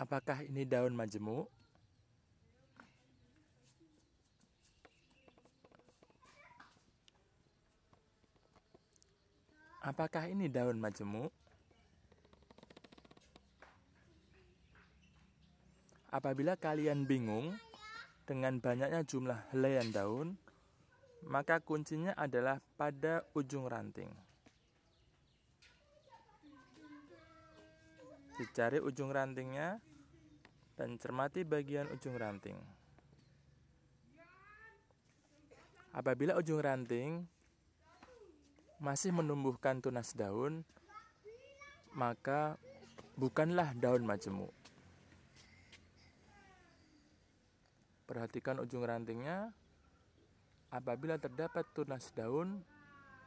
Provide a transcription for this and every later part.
Apakah ini daun majemuk? Apakah ini daun majemuk? Apabila kalian bingung dengan banyaknya jumlah helaian daun, maka kuncinya adalah pada ujung ranting. Dicari ujung rantingnya dan cermati bagian ujung ranting. Apabila ujung ranting masih menumbuhkan tunas daun, maka bukanlah daun majemuk. Perhatikan ujung rantingnya. Apabila terdapat tunas daun,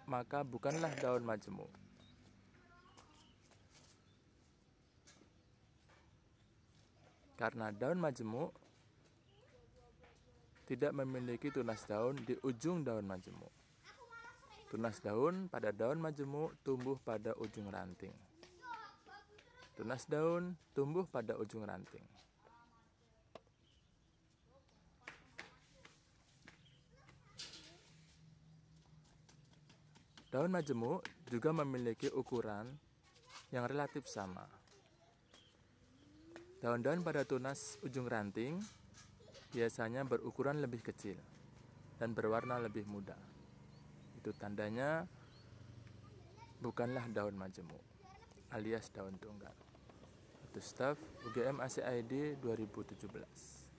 maka bukanlah daun majemuk. karena daun majemuk tidak memiliki tunas daun di ujung daun majemuk. Tunas daun pada daun majemuk tumbuh pada ujung ranting. Tunas daun tumbuh pada ujung ranting. Daun majemuk juga memiliki ukuran yang relatif sama. Daun-daun pada tunas ujung ranting biasanya berukuran lebih kecil dan berwarna lebih muda. Itu tandanya bukanlah daun majemuk alias daun tunggal. Itu staff UGM ACID 2017.